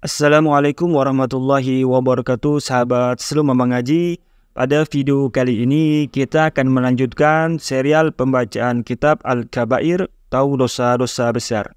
Assalamualaikum warahmatullahi wabarakatuh sahabat selalu Mengaji Pada video kali ini kita akan melanjutkan serial pembacaan kitab Al-Kabair Tahu Dosa-Dosa Besar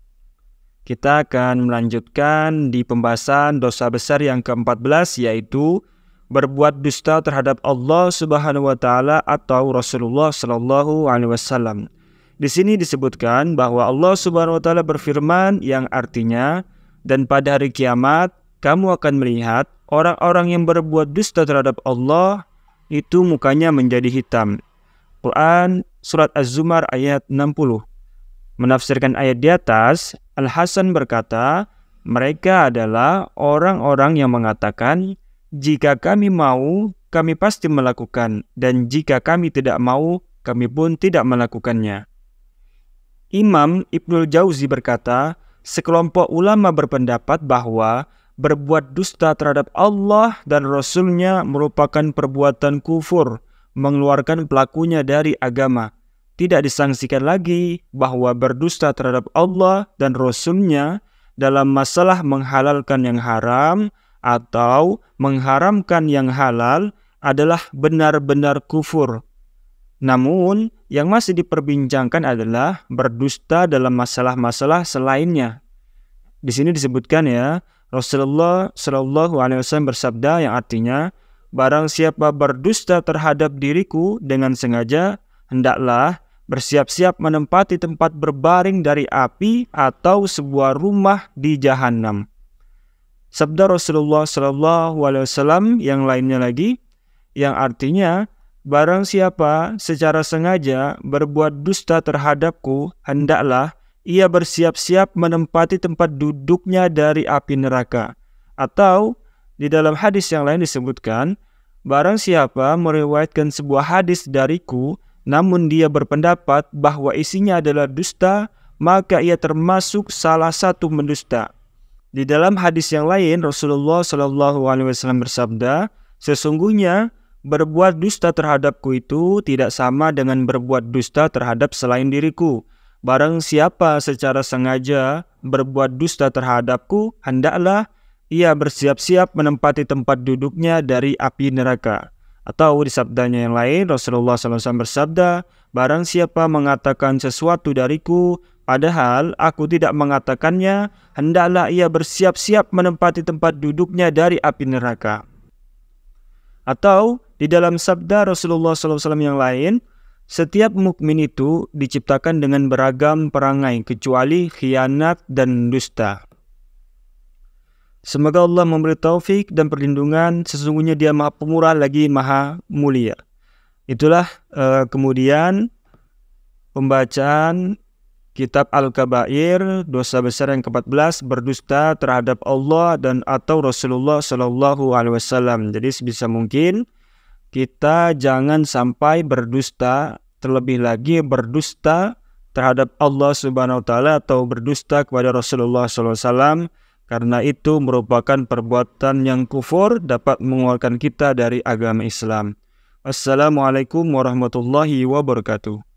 Kita akan melanjutkan di pembahasan dosa besar yang ke-14 yaitu Berbuat dusta terhadap Allah Subhanahu wa taala atau Rasulullah sallallahu alaihi wasallam. Di sini disebutkan bahwa Allah Subhanahu wa taala berfirman yang artinya dan pada hari kiamat, kamu akan melihat orang-orang yang berbuat dusta terhadap Allah itu mukanya menjadi hitam. Quran Surat Az-Zumar ayat 60 Menafsirkan ayat di atas, Al-Hasan berkata, mereka adalah orang-orang yang mengatakan, jika kami mau, kami pasti melakukan, dan jika kami tidak mau, kami pun tidak melakukannya. Imam Ibnul Jauzi berkata, Sekelompok ulama berpendapat bahwa berbuat dusta terhadap Allah dan Rasulnya merupakan perbuatan kufur, mengeluarkan pelakunya dari agama. Tidak disangsikan lagi bahwa berdusta terhadap Allah dan Rasulnya dalam masalah menghalalkan yang haram atau mengharamkan yang halal adalah benar-benar kufur. Namun, yang masih diperbincangkan adalah berdusta dalam masalah-masalah selainnya. Di sini disebutkan ya, Rasulullah Shallallahu alaihi wasallam bersabda yang artinya, barang siapa berdusta terhadap diriku dengan sengaja, hendaklah bersiap-siap menempati tempat berbaring dari api atau sebuah rumah di jahanam. Sabda Rasulullah Shallallahu alaihi wasallam yang lainnya lagi yang artinya Barang siapa secara sengaja berbuat dusta terhadapku, hendaklah ia bersiap-siap menempati tempat duduknya dari api neraka. Atau di dalam hadis yang lain disebutkan, barang siapa meriwayatkan sebuah hadis dariku, namun dia berpendapat bahwa isinya adalah dusta, maka ia termasuk salah satu mendusta. Di dalam hadis yang lain, Rasulullah Shallallahu Alaihi Wasallam bersabda, sesungguhnya Berbuat dusta terhadapku itu tidak sama dengan berbuat dusta terhadap selain diriku. Barang siapa secara sengaja berbuat dusta terhadapku, hendaklah ia bersiap-siap menempati tempat duduknya dari api neraka. Atau di sabdanya yang lain, Rasulullah SAW bersabda, Barang siapa mengatakan sesuatu dariku, padahal aku tidak mengatakannya, hendaklah ia bersiap-siap menempati tempat duduknya dari api neraka. Atau di dalam sabda Rasulullah SAW yang lain, setiap mukmin itu diciptakan dengan beragam perangai kecuali khianat dan dusta. Semoga Allah memberi taufik dan perlindungan, sesungguhnya Dia Maha Pemurah lagi Maha Mulia. Itulah uh, kemudian pembacaan kitab Al-Kabair, dosa besar yang ke-14 berdusta terhadap Allah dan atau Rasulullah Shallallahu alaihi wasallam. Jadi sebisa mungkin kita jangan sampai berdusta, terlebih lagi berdusta terhadap Allah Subhanahu wa taala atau berdusta kepada Rasulullah SAW karena itu merupakan perbuatan yang kufur dapat mengeluarkan kita dari agama Islam. Assalamualaikum warahmatullahi wabarakatuh.